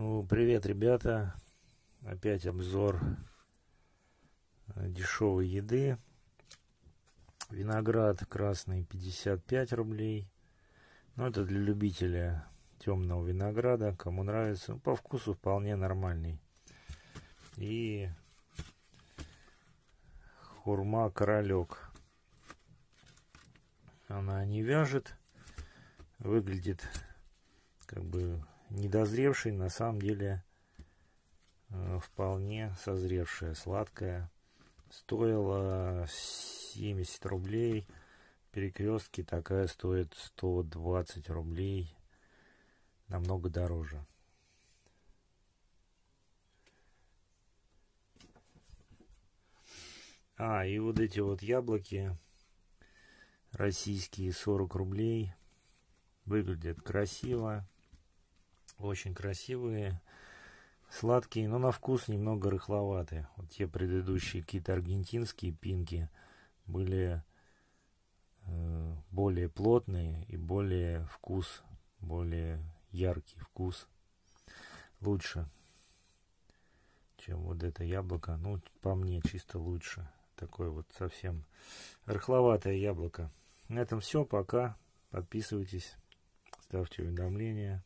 Ну, привет, ребята. Опять обзор э, дешевой еды. Виноград красный 55 рублей. Ну, это для любителя темного винограда. Кому нравится, ну, по вкусу вполне нормальный. И хурма королек. Она не вяжет. Выглядит как бы недозревший, на самом деле э, вполне созревшая, сладкая. Стоила 70 рублей. Перекрестки такая стоит 120 рублей. Намного дороже. А, и вот эти вот яблоки российские 40 рублей. Выглядят красиво. Очень красивые, сладкие, но на вкус немного рыхловатые. Вот те предыдущие какие-то аргентинские пинки были э, более плотные и более вкус, более яркий вкус. Лучше, чем вот это яблоко. Ну, по мне, чисто лучше. Такое вот совсем рыхловатое яблоко. На этом все. Пока. Подписывайтесь, ставьте уведомления.